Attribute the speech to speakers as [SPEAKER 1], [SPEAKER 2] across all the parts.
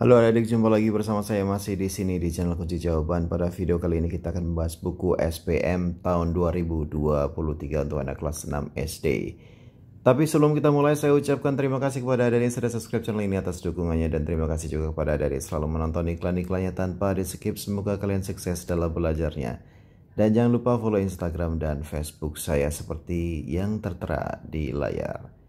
[SPEAKER 1] Halo adik-adik, jumpa lagi bersama saya masih di sini di channel Kunci Jawaban. Pada video kali ini kita akan membahas buku SPM tahun 2023 untuk anak kelas 6 SD. Tapi sebelum kita mulai, saya ucapkan terima kasih kepada adik yang sudah subscribe channel ini atas dukungannya dan terima kasih juga kepada adik yang selalu menonton iklan-iklannya tanpa di skip. Semoga kalian sukses dalam belajarnya. Dan jangan lupa follow Instagram dan Facebook saya seperti yang tertera di layar.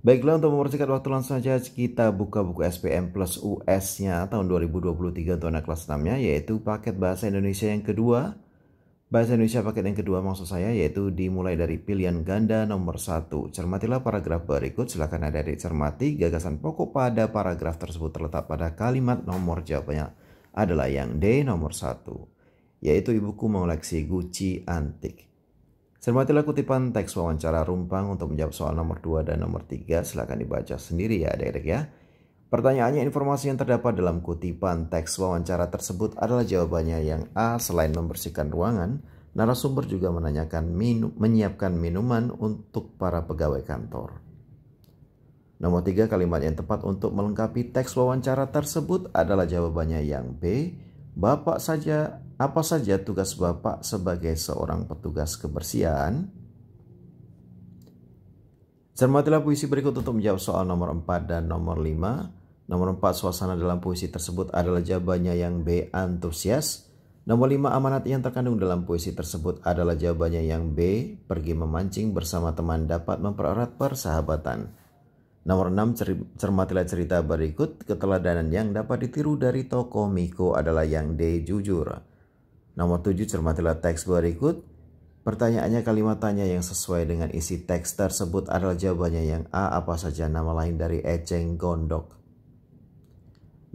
[SPEAKER 1] Baiklah untuk mempersingkat waktu langsung saja kita buka buku SPM plus US-nya tahun 2023 untuk anak kelas 6-nya yaitu paket bahasa Indonesia yang kedua. Bahasa Indonesia paket yang kedua maksud saya yaitu dimulai dari pilihan ganda nomor 1. Cermatilah paragraf berikut, silakan ada di cermati gagasan pokok pada paragraf tersebut terletak pada kalimat nomor jawabannya adalah yang D nomor 1 yaitu ibuku mengoleksi guci antik. Cermatilah kutipan teks wawancara Rumpang untuk menjawab soal nomor 2 dan nomor 3. Silahkan dibaca sendiri ya adik-adik ya. Pertanyaannya informasi yang terdapat dalam kutipan teks wawancara tersebut adalah jawabannya yang A. Selain membersihkan ruangan, narasumber juga menanyakan minum, menyiapkan minuman untuk para pegawai kantor. Nomor tiga kalimat yang tepat untuk melengkapi teks wawancara tersebut adalah jawabannya yang B. Bapak saja apa saja tugas Bapak sebagai seorang petugas kebersihan? Cermatilah puisi berikut untuk menjawab soal nomor 4 dan nomor 5. Nomor 4 suasana dalam puisi tersebut adalah jawabannya yang B antusias. Nomor 5 amanat yang terkandung dalam puisi tersebut adalah jawabannya yang B pergi memancing bersama teman dapat mempererat persahabatan. Nomor 6 cermatilah cerita berikut keteladanan yang dapat ditiru dari toko Miko adalah yang D jujur. Nomor 7 cermatilah teks berikut. Pertanyaannya kalimat tanya yang sesuai dengan isi teks tersebut adalah jawabannya yang A apa saja nama lain dari eceng gondok.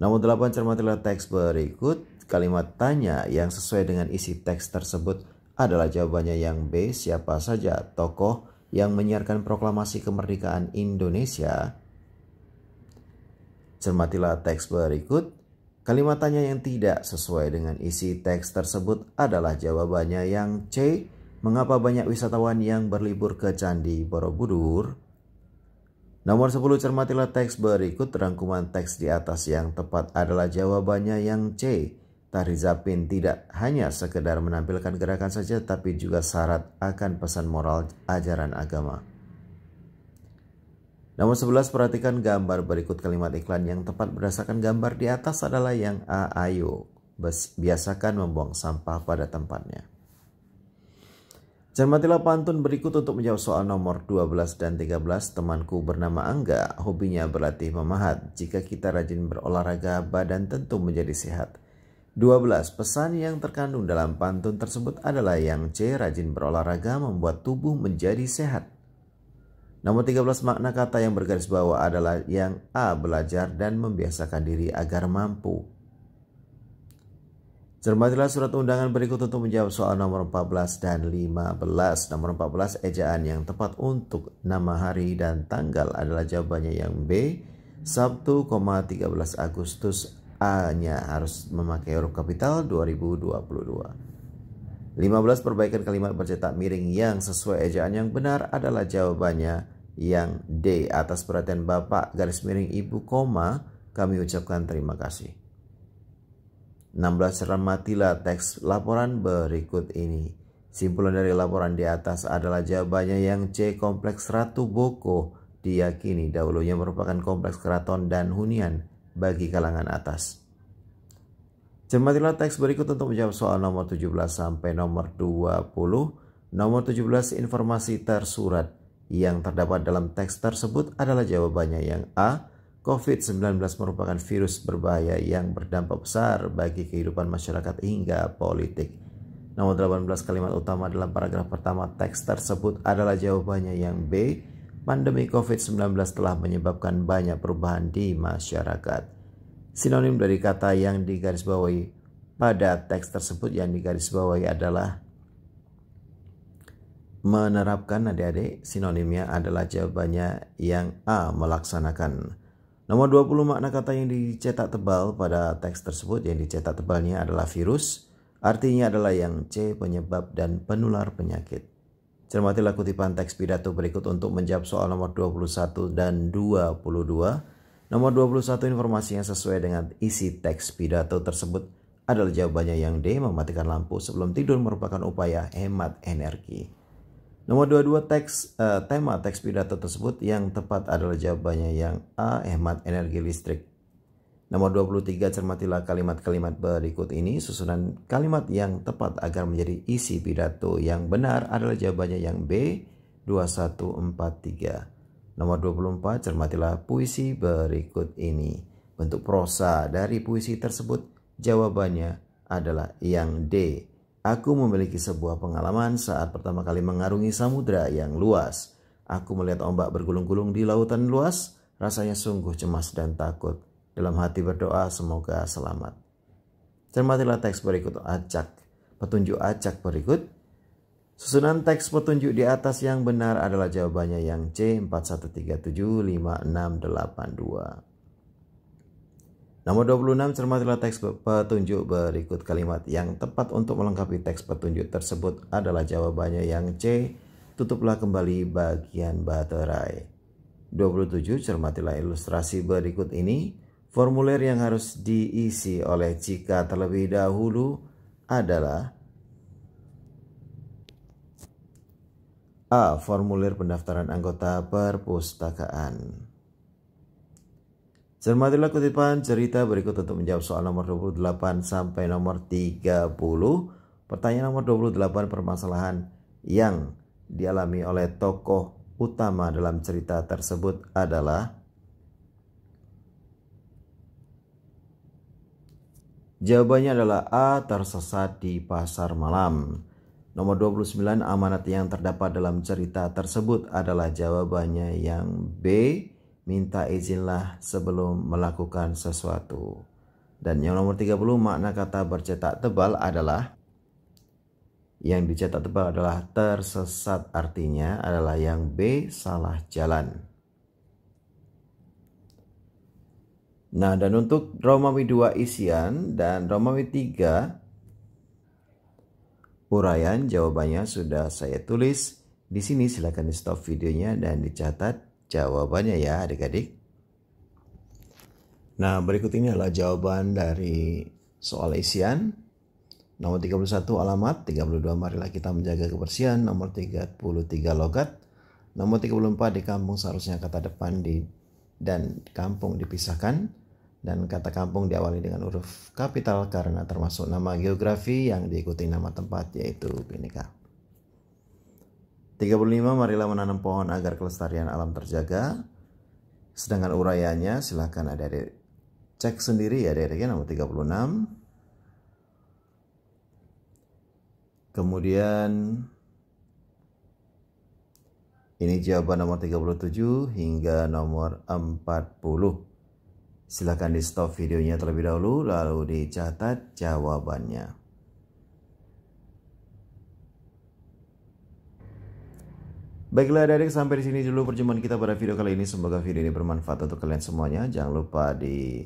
[SPEAKER 1] Nomor 8 cermatilah teks berikut. Kalimat tanya yang sesuai dengan isi teks tersebut adalah jawabannya yang B siapa saja tokoh yang menyiarkan proklamasi kemerdekaan Indonesia. Cermatilah teks berikut. Kalimat tanya yang tidak sesuai dengan isi teks tersebut adalah jawabannya yang C. Mengapa banyak wisatawan yang berlibur ke Candi Borobudur? Nomor 10 cermatilah teks berikut rangkuman teks di atas yang tepat adalah jawabannya yang C. Tari Zapin tidak hanya sekedar menampilkan gerakan saja tapi juga syarat akan pesan moral ajaran agama. Nomor 11 perhatikan gambar berikut kalimat iklan yang tepat berdasarkan gambar di atas adalah yang A. Ayo, biasakan membuang sampah pada tempatnya. Cermatilah pantun berikut untuk menjawab soal nomor 12 dan 13. Temanku bernama Angga, hobinya berlatih memahat. Jika kita rajin berolahraga, badan tentu menjadi sehat. 12. Pesan yang terkandung dalam pantun tersebut adalah yang C. Rajin berolahraga membuat tubuh menjadi sehat. Nomor 13 makna kata yang bergaris bawah adalah yang A. Belajar dan membiasakan diri agar mampu. Cermatilah surat undangan berikut untuk menjawab soal nomor 14 dan 15. Nomor 14 ejaan yang tepat untuk nama hari dan tanggal adalah jawabannya yang B. Sabtu, 13 Agustus A-nya harus memakai huruf kapital 2022. 15 perbaikan kalimat bercetak miring yang sesuai ejaan yang benar adalah jawabannya yang D. Atas perhatian Bapak garis miring Ibu koma kami ucapkan terima kasih. 16. Cermatilah teks laporan berikut ini. Simpulan dari laporan di atas adalah jawabannya yang C. Kompleks Ratu Boko diyakini dahulunya merupakan kompleks keraton dan hunian bagi kalangan atas. Cermatilah teks berikut untuk menjawab soal nomor 17 sampai nomor 20. Nomor 17 informasi tersurat yang terdapat dalam teks tersebut adalah jawabannya yang A. COVID-19 merupakan virus berbahaya yang berdampak besar bagi kehidupan masyarakat hingga politik. Nomor 18 kalimat utama dalam paragraf pertama teks tersebut adalah jawabannya yang B. Pandemi COVID-19 telah menyebabkan banyak perubahan di masyarakat. Sinonim dari kata yang digarisbawahi pada teks tersebut yang digarisbawahi adalah menerapkan adik-adik sinonimnya adalah jawabannya yang A melaksanakan. Nomor 20 makna kata yang dicetak tebal pada teks tersebut yang dicetak tebalnya adalah virus. Artinya adalah yang C penyebab dan penular penyakit. Cermatilah kutipan teks pidato berikut untuk menjawab soal nomor 21 dan 22. Nomor 21 informasi yang sesuai dengan isi teks pidato tersebut adalah jawabannya yang D mematikan lampu sebelum tidur merupakan upaya hemat energi. Nomor dua-dua teks uh, tema teks pidato tersebut yang tepat adalah jawabannya yang A. Hemat energi listrik. Nomor 23 cermatilah kalimat-kalimat berikut ini susunan kalimat yang tepat agar menjadi isi pidato yang benar adalah jawabannya yang B. 2143. Nomor 24 cermatilah puisi berikut ini bentuk prosa dari puisi tersebut? Jawabannya adalah yang D, Aku memiliki sebuah pengalaman saat pertama kali mengarungi samudera yang luas. Aku melihat ombak bergulung-gulung di lautan luas, rasanya sungguh cemas dan takut. Dalam hati berdoa semoga selamat. Cermatilah teks berikut acak, petunjuk acak berikut. Susunan teks petunjuk di atas yang benar adalah jawabannya yang C41375682. Nomor 26 cermatilah teks petunjuk berikut kalimat yang tepat untuk melengkapi teks petunjuk tersebut adalah jawabannya yang C. Tutuplah kembali bagian baterai. 27 cermatilah ilustrasi berikut ini. Formulir yang harus diisi oleh jika terlebih dahulu adalah A. Formulir pendaftaran anggota perpustakaan. Cermatilah kutipan cerita berikut untuk menjawab soal nomor 28 sampai nomor 30. Pertanyaan nomor 28 permasalahan yang dialami oleh tokoh utama dalam cerita tersebut adalah Jawabannya adalah A tersesat di pasar malam. Nomor 29 amanat yang terdapat dalam cerita tersebut adalah jawabannya yang B minta izinlah sebelum melakukan sesuatu. Dan yang nomor 30 makna kata bercetak tebal adalah yang dicetak tebal adalah tersesat artinya adalah yang B salah jalan. Nah dan untuk Romawi 2 isian dan Romawi 3 uraian jawabannya sudah saya tulis. Di sini silahkan di stop videonya dan dicatat jawabannya ya adik-adik. Nah berikut ini adalah jawaban dari soal isian. Nomor 31 alamat, 32 marilah kita menjaga kebersihan, nomor 33 logat, nomor 34 di kampung seharusnya kata depan di dan kampung dipisahkan dan kata kampung diawali dengan huruf kapital karena termasuk nama geografi yang diikuti nama tempat yaitu Pinika. 35 marilah menanam pohon agar kelestarian alam terjaga. Sedangkan urayanya silahkan ada adik cek sendiri ya adik-adik nomor 36. Kemudian ini jawaban nomor 37 hingga nomor 40. Silahkan di stop videonya terlebih dahulu lalu dicatat jawabannya. Baiklah adik-adik sampai di sini dulu perjumpaan kita pada video kali ini. Semoga video ini bermanfaat untuk kalian semuanya. Jangan lupa di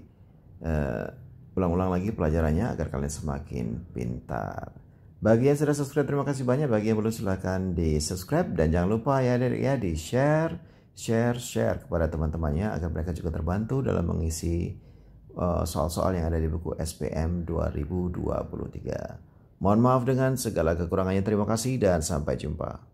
[SPEAKER 1] uh, ulang-ulang lagi pelajarannya agar kalian semakin pintar. Bagi yang sudah subscribe terima kasih banyak. Bagi yang belum silahkan di subscribe dan jangan lupa ya adik ya di share, share, share kepada teman-temannya agar mereka juga terbantu dalam mengisi eh, soal-soal uh, soal -soal yang ada di buku SPM 2023. Mohon maaf dengan segala kekurangannya. Terima kasih dan sampai jumpa.